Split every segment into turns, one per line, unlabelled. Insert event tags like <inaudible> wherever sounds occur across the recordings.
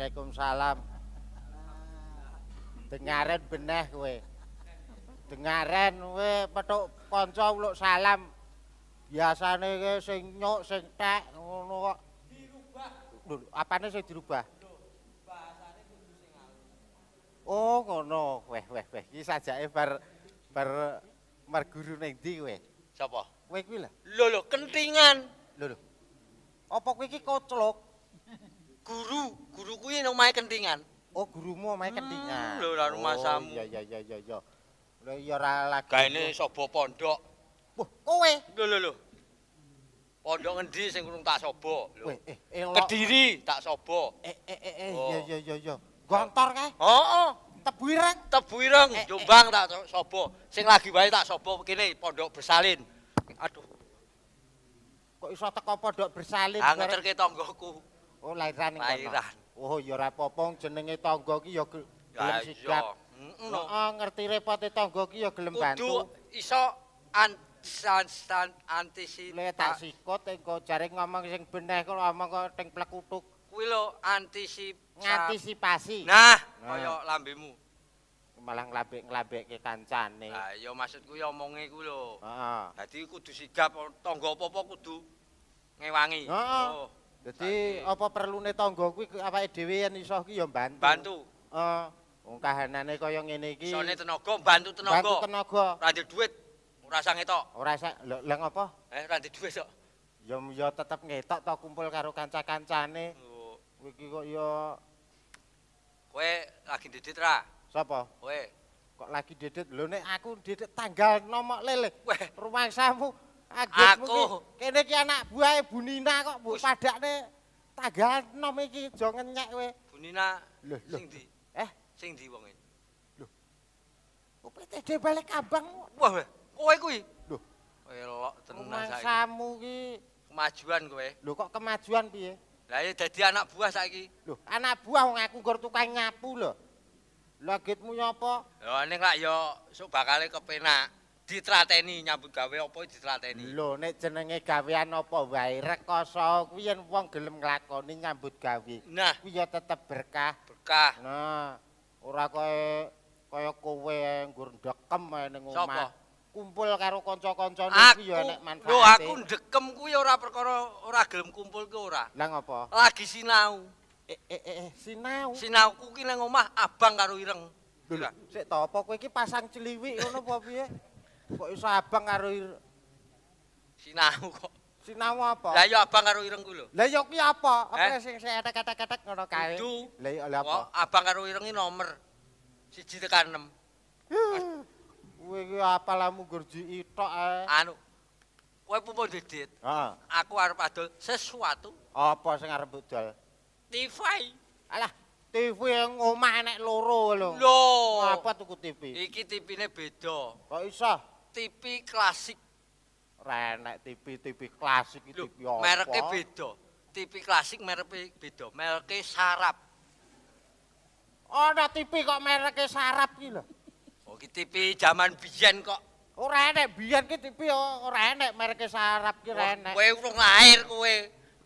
Waalaikumsalam. Dengaren beneh kowe. Dengaren kowe petuk kanca uluk salam. Biasane ke sing nyok sing tek ngono kok dirubah. Lho, apane sing dirubah? Bahasane kudu sing alus. Oh, ngono. Weh, weh, weh. Iki sajake bar bar mar guru ning ndi kowe? Sopo? Kowe kuwi lho. Lho, kentingan. Lho, lho. Apa kowe iki kocelok? guru, Guruku kuwi nang kendingan. Oh, gurumu omahe hmm, kendingan. Lho, ora rumahmu. Oh, iya iya iya iya iya. Lah iya ora lagi. Kaene sobo pondok. Wah, kowe. Lho lho lho. Pondok ngendi sing kurung tak sobo? Lho. Eh, eh, Kediri tak sobo. Eh eh eh eh oh. iya iya iya iya. Gontor kae. Heeh. Oh, Tebu ireng. Tebu ireng, eh, eh, Jombang eh, tak sobo. Sing lagi wae tak sobo kene pondok bersalin. Aduh. Kok iso teko pondok bersalin? Ah, ngeter ke Oh, lairan ning Lairan. Oh, ya ora apa-apa jenenge tangga iki ya gelem sigap. Heeh. ngerti repote tangga iki ya gelem bantu. Kudu iso antisipasi. Lha tak sikut jare ngomong sing bener kok ngomong kok teng plekutuk. Kuwi lho antisipasi. Nah, kaya lambemu. malah nglambek-nglambekke kancane. Lah ya maksudku ya omonge ku lho. Heeh. Dadi kudu sigap tangga apa-apa kudu ngewangi. Heeh. Oh. Jadi apa perlu nih tonggo kui apa edw yang isoh kui yang bantu. Bantu. Oh, uh, kahanan nih kau yang ini kui. Soalnya tenaga, bantu tenaga. Bantu tenogo. Rantai duit, rasa ngeto. Rasa, lo leng apa? Eh, rantai duit sok. Yo, yo tetap ngeto, tau kumpul karo kanca kancane. Oh. Kui kui kok ya. Kue lagi didit ra. Siapa? Kue. Kok lagi didit? Lo nih aku didit tanggal nomor lele. Kue. Rumah samu. Agetmu aku. Ngene iki anak buahe Bunina kok Bu padakne tanggal 6 iki aja ngenyek kowe. Bunina loh, loh. sing di? Eh, sing di wonge? Lho. Opet de balik kabang. Wah, kowe kuwi. Lho. Elok tenan saiki. Kamu ki kemajuan kowe. Lho kok kemajuan piye? Lah ya dadi anak buah saiki. Lho, anak buah wong aku gor tukang nyapu lho. Lagitmu, nyapa? Lah ning lak ya sok bakale kepenak. ditrateni nyambut gawe apa ditrateni lho nek jenenge gawean apa wae rekoso kuwi yen wong gelem nglakoni nyambut gawe nah kuwi ya tetep berkah berkah nah ora kaya kaya kowe nggur ndekem ning omah kumpul karo kanca-kancane kuwi ya nek manfaat lho aku ndekem kuwi ora perkara ora gelem kumpul ke ora lah ngopo lagi sinau eh eh eh, eh sinau sinau kuwi ning omah abang karo ireng lho sik to apa kowe iki pasang celiwik ngono apa piye kok iso abang karo Sinamu kok Sinamu apa lah yo abang karo ireng ku lho lah yo ki apa apa eh? sing sing etek-etek ngono kae lah yo apa abang karo ireng iki nomor 1 tekan 6 kowe ki apalah lah munggur jiki tok ae anu kowe pomo dedit ha aku arep adol sesuatu apa sing arep adol TV alah TV yang ngomah enek loro loh. Loh. Apa tuku TV? Iki TV-ne beda. Kok iso? TV klasik. Renek TV TV klasik iki TV apa? Mereke beda. TV klasik mereke beda. Mereke sarap. Ana TV kok mereke sarap iki lho. Oh iki TV jaman biyen kok. Ora enek biyen iki TV oh, ora enek mereke sarap iki renek. Oh, kowe urung lahir kowe.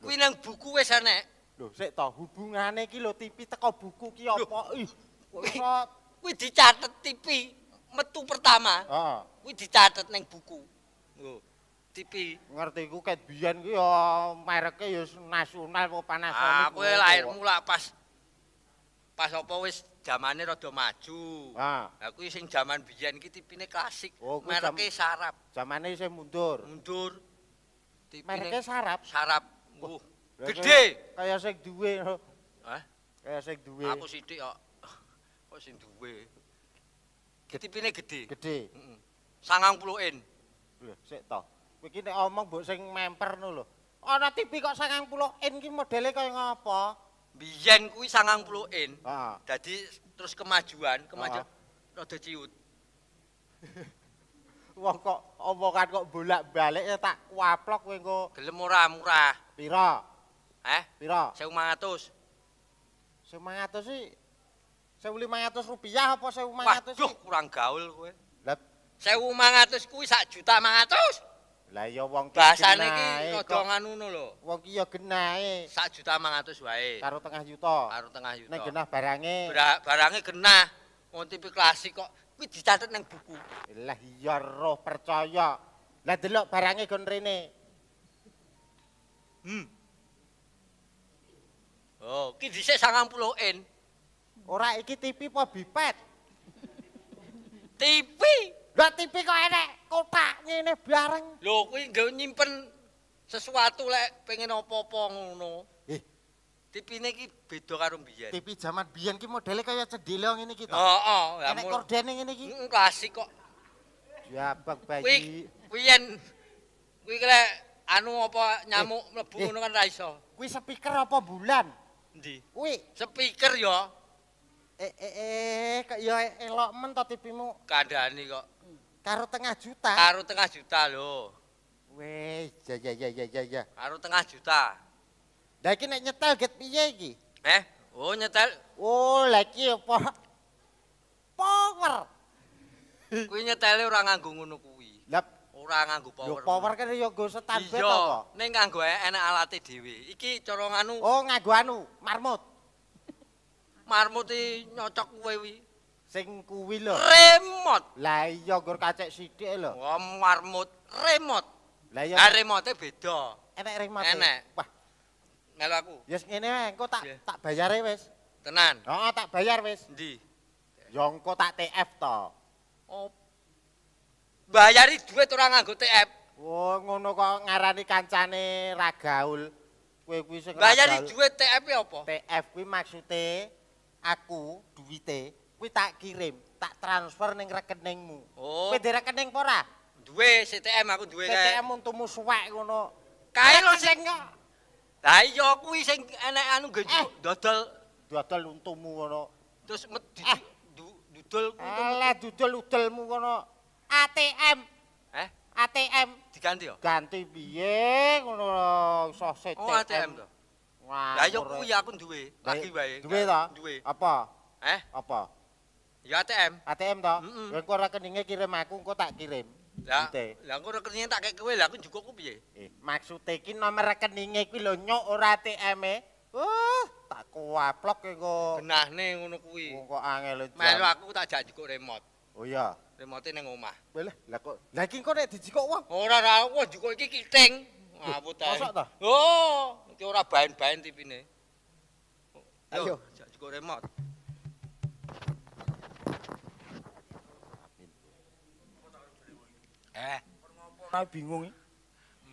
Kuwi nang buku wis enek. Lho sik to hubungane iki lho TV teko buku ki apa? Ih. Kowe <laughs> dicatet TV. metu pertama. Heeh. Ah. dicatet ning buku. Oh. TV. Ngerti ku ket biyen ku ya mereke ya nasional apa panas. Ah, kowe lahir mulak pas pas apa wis jamane rada maju. Ah. Ha. Aku sing jaman biyen ki tipine klasik. Oh, mereke jam, sarap. Jamane sing mundur. Mundur. Tipine mereke sarap. Sarap. Oh. Gede. Kaya sing duwe. Hah? Kaya sing duwe. Aku sithik kok. Kok sing duwe. Jadi pilih gede. Gede. Mm -mm. Sangang puluh in. Loh, sik toh. Begini omong buat sing memper nu loh. Ada TV kok sangang puluh in ki modelnya kaya ngapa? Biyen kuwi sangang puluh in. Ah. terus kemajuan, kemajuan. Ah. ciut. <laughs> Wah kok omongan kok bolak balik ya tak waplok kuwi kok. Gelem murah murah. Pira? Eh? Pira? Sewa mangatus. Sewa 500 rupiah apa 1500 waduh kurang gaul kowe lah 1500 kuwi sak juta 500 lah ya wong iki bahasane iki rada nganu lho wong iki ya genahe sak juta 500 wae karo tengah juta karo tengah yuta nek genah barange barange genah mung tipe klasik kok kuwi dicatet nang buku lah iya roh percaya lah delok barange gon rene hmm Oh, kini saya sangat puluh Ora iki TV apa bipet? TV. Lah TV kok enek kotak ngene bareng. Lho kuwi nggo nyimpen sesuatu lek pengen apa-apa ngono. Eh. TV-ne iki beda karo biyen. TV jaman biyen ki modele kaya cendhele ngene iki to. Heeh, enek kordene ngene iki. Heeh, klasik kok. Jabak bayi. Kuwi biyen kuwi lek anu apa nyamuk eh, mlebu eh. ngono kan ra iso. Kuwi speaker apa bulan? Endi? Kuwi speaker ya. eh eh eh kok ya elok men to tipimu kandhani kok karo tengah juta karo tengah juta loh. weh ya ya ya ya ya karo tengah juta la iki nek nyetel get piye iki eh oh nyetel oh la iki power kuwi nyetele ora nganggo ngono kuwi lah ora nganggo power yo power kan yo nggo standar to kok ning nganggo enak alate dhewe iki cara nganu oh nganggo anu Marmot. marmuti nyocok kuwe wi. Sing kuwi lho. Remot. Lah iya gur kacek sithik e lho. Oh, marmut remot. Lah iya. remote e beda. Enek remote. E. Enek. Wah. Melu aku. Ya yes, ngene wae, engko tak yeah. tak bayare wis. Tenan. Oh, tak bayar wis. Endi? Ya engko tak TF to. Oh. Bayari duit ora nganggo TF. Oh, ngono kok ngarani kancane ragaul. Kowe kuwi sing bayari duit TF ya apa? TF kuwi maksude aku duwite kuwi tak kirim, tak transfer ning rekeningmu. Oh. Kuwi rekening apa ora? Duwe CTM aku duwe kae. CTM untumu suwek ngono. Kae lho sing Lah iya kuwi sing enek anu gejo eh. dodol dodol untumu ngono. Terus medhi eh. dudul untumu. Lah dudul udelmu ngono. ATM. Eh? ATM. Diganti yo. Ganti piye ngono iso Oh, ATM to. Wah. Lha yo kuwi aku duwe, lagi wae. Duwe ta? Duwe. Apa? Eh? Apa? Ya ATM. ATM ta? Mm -mm. Engko rekeninge kirim aku, engko tak kirim. Lah, lah engko rekeninge tak kek kowe, lah aku njukuk ku piye? Eh, maksude iki nomor rekeninge kuwi lho nyok ora ATM-e. Uh, tak kuaplok ke kok. Genahne ngono kuwi. Kok angel jam. E, Melu aku tak jak njukuk remote. Oh iya. Remote ning omah. Lah, lah kok lah iki engko nek dijukuk wong. Ora ra, wong iki kiting. Ngapunten. Mosok ta? Oh. Iki ora baen-baen TV-ne. Ayo, jago remote. Eh, ora bingung iki.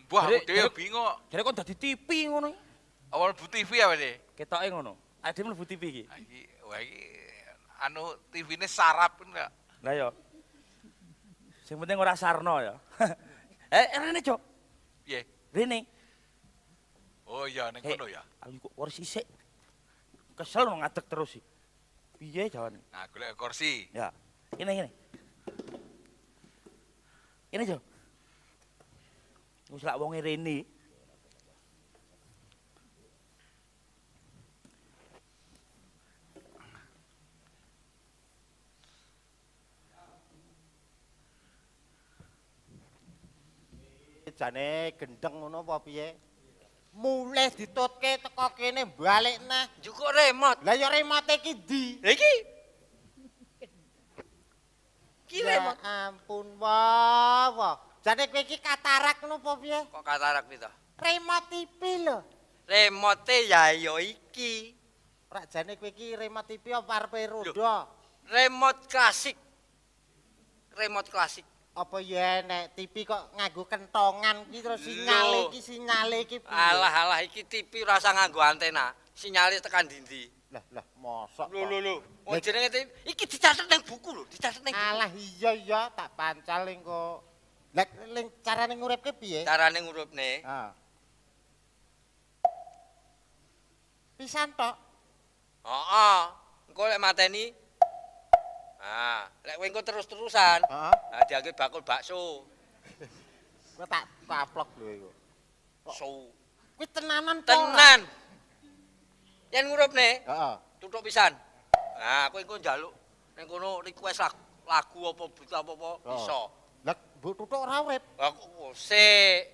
Mbah dhewe bingung. Jare kok dadi TV ngono iki? Awal bu TV apa iki? E? Ketoke ngono. Adem mlebu TV iki. Ah, iki, wah iki anu tv sarap enggak? Lah yo. Sing penting ora sarno ya. <laughs> eh, rene, Cok. Piye? Rene. Oh iya, neng kono ya. Aku kok kursi sik. Kesel wong ngadeg terus sih. Piye jawane? Nah, golek kursi. Ya. Ini ini. Ini Jo. Wis lak wong rene. Jane gendeng ngono apa piye? mulai ditutke teko kene balik nah juga remote lah ya remote iki di iki ki remote ya ampun wow jadi kowe iki katarak nopo piye kok katarak piye remote TV lho remote ya yo iki ora jane kowe iki remote TV apa arepe roda remote klasik remote klasik apa ya nek TV kok nganggo kentongan iki terus sinyale iki sinyale iki Alah alah iki TV rasa nganggo antena sinyale tekan dindi Lah lah mosok Lho lho lho oh, jenenge TV iki dicatet nang buku lho dicatet nang Alah iya iya tak pancal ning kok Lek ning carane nguripke piye Carane nguripne Heeh Pisan tok Heeh engko lek mateni Ah, lek kowe terus-terusan, heeh. Ah, diangge bakul bakso. Kowe tak paplok lho iku. So. Kowe tenanan tenan. Yen ngurupne? Heeh. Tutuk pisan. Nah, aku iku njaluk ning kono request lagu, apa buta apa-apa oh. iso. Lah, mbok tutuk ora urip. Aku sik.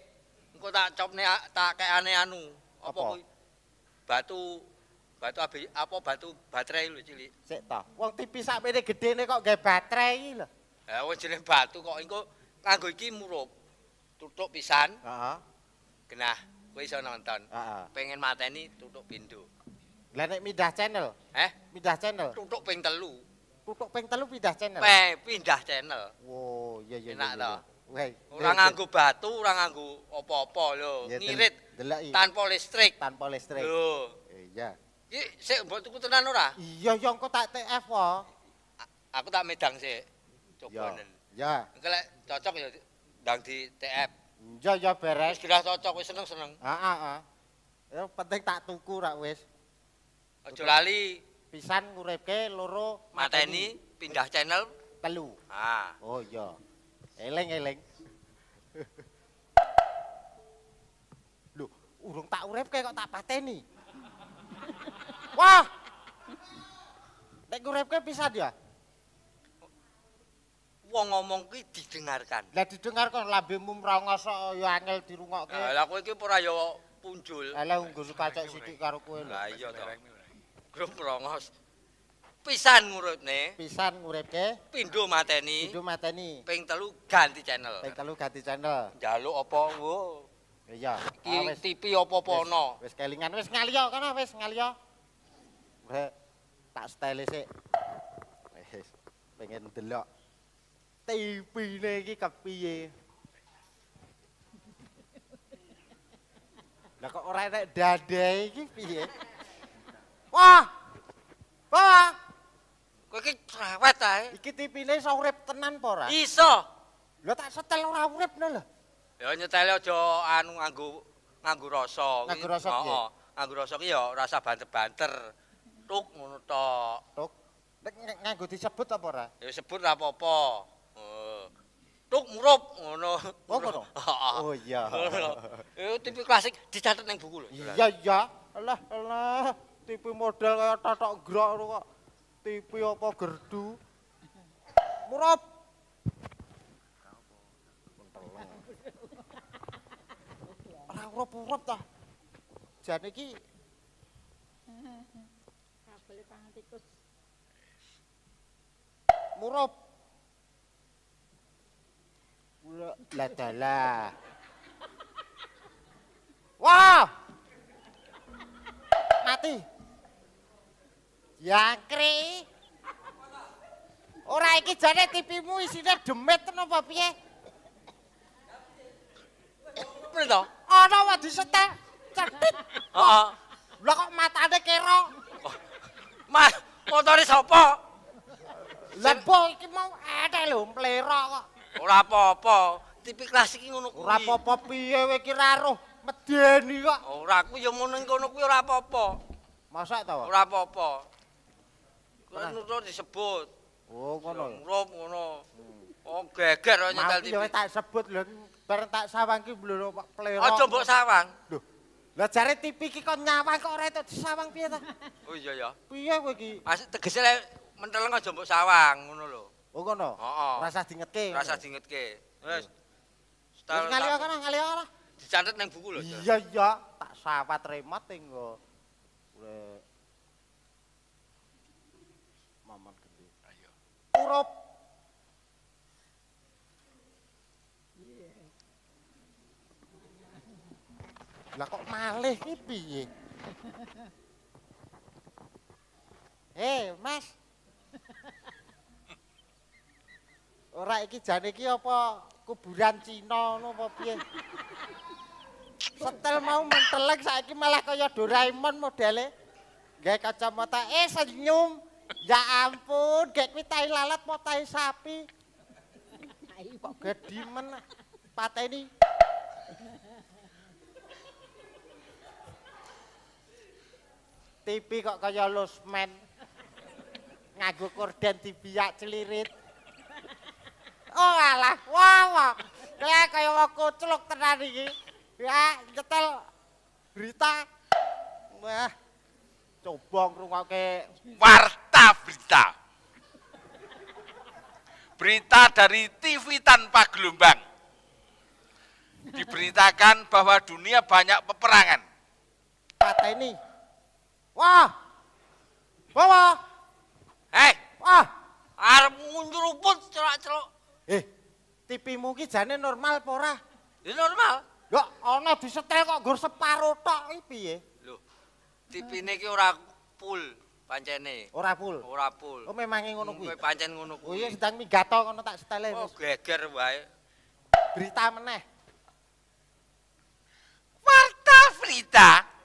Engko tak copne tak kekane anu. Apa kuwi? Batu Batu apa batu baterai lho cilik? Sik toh. Wong tipis sakmene gedene kok nggae baterai iki lho. Ha wong jeneng batu kok engko nganggo iki murup. Tutuk pisan. Heeh. Uh -huh. Genah, kowe iso nonton. Uh -huh. Pengen mateni tutuk pintu. Lah nek pindah channel? Eh? Pindah channel. Tutuk ping telu. Tutuk ping telu pindah channel. Pe, pindah channel. oh, iya iya. Enak toh. Wei, ora nganggo batu, ora nganggo apa-apa lho. Ngirit. Delaki. Tanpa listrik. Tanpa listrik. Lho. Iya. Eh, Iki sik mbok tuku tenan ora? Iya, ya engko tak TF wae. Aku tak medang sik. Coba Ya. Engko lek cocok ya ndang di TF. Ya ya beres. Wis sudah cocok, wis seneng-seneng. Heeh, heeh. Ya penting tak tuku rak wis. Aja lali. Pisan nguripke loro mateni pindah channel telu. Ha. Oh iya. Eling-eling. Loh, <laughs> urung tak uripke kok tak pateni. Wah. Nek ngurepke pisan ya. Wong ngomong kuwi didengarkan. Lah didengarkan lambemu mrongos kok ya angel dirungokke. Lah kowe iki ora ya punjul. Lah unggul pacak sithik karo kowe lho. Lah iya to. Grup rongos. Pisan nguripne. Pisan nguripke. Pindho mateni. Pindho mateni. Ping telu ganti channel. Ping telu ganti channel. Jalu apa wo. Iya. Ki TV opo pono. ana. Wis kelingan wis ngaliyo kana wis ngaliyo. gue tak style sik. pengen delok TV ne iki kepiye. Lah kok ora enak dade iki piye? Wah. Wah. Kowe iki cewek ta? Iki TV-ne iso urip tenan apa ora? Iso. Lah tak setel ora uripne lho. Ya nyetel aja anu nganggo nganggo rasa. Nganggo rasa. Heeh. Nganggo rasa ki ya rasa banter-banter. tuk ngono tok. Tuk. Nek nganggo disebut apa ora? Ya sebut ora apa-apa. Tuk eh, murup ngono. Oh ngono. <laughs> Oh iya. Eh tipe klasik dicatet ning buku lho. Iya iya. Alah alah. Tipe model kaya tatok grok ngono kok. Tipe apa gerdu? Murup. Ora urup-urup ta. Jan iki tikus. Murup. Murup. Ladalah. Wah. Mati. Jangkri. Ora iki jane tipimu isine demit ten apa piye? Pedo. Ana wadi setek. Cetit. Heeh. Lah kok matane kerok. Mas, motore sapa? Lah po iki mau ateh lho mlera kok. Ora apa-apa, tipe kelas iki ngono kuwi. Ora apa-apa piye kowe iki raruh medeni kok. Ora aku ya mono ning kuwi ora apa-apa. Mosok ta? Ora apa-apa. Kuwi nurut disebut. Oh, ngono. Rom ngono. Oh, geger nyetel tak sebut lho, bareng tak sawangki lho Pak Plero. Aja mbok sawang. Lho. Lah jare TV iki kok nyawang kok ora entuk disawang piye ta? Oh iya ya. Piye kowe iki? Pas tegese lek menteleng aja mbok sawang ngono lho. Oh ngono. Heeh. Ora usah diingetke. Ora usah diingetke. Wis. Stal. Wis ngalih kana, ngalih kana. Dicatet ning buku lho. Iya iya, tak sawat remote engko. Uleh. Mamat gede. Ayo. Kurup. Lah kok malih iki piye? <laughs> Eh, Mas. Ora iki jane iki apa kuburan Cina ngono apa piye? Setel mau mentelek saiki malah kaya Doraemon modele. Gak kacamata, eh senyum. Ya ampun, gak kuwi tai lalat mau tai sapi? Tai kok gedimen patah ini TV kok kaya losmen. ngagu korden dibiak celirit. Oh alah, wah wah. Kaya kaya wong kucluk tenan iki. Ya nyetel berita. Wah. Coba ngrungokke warta berita. Berita dari TV tanpa gelombang. Diberitakan bahwa dunia banyak peperangan. Kata ini Wah, bawa. Hei! wah, eh. arep mundur rumput celok celok Eh, tipimu ki jane normal apa ora? Ya normal. Ya ana disetel kok gur separo tok iki piye? Lho. Tipine ki ora full pancene. Ora full. Ora full. Oh memang ngono kuwi. Kuwi pancen ngono kuwi. Oh iya sedang migato ngono tak setele. Oh geger wae. Berita meneh. Warta berita.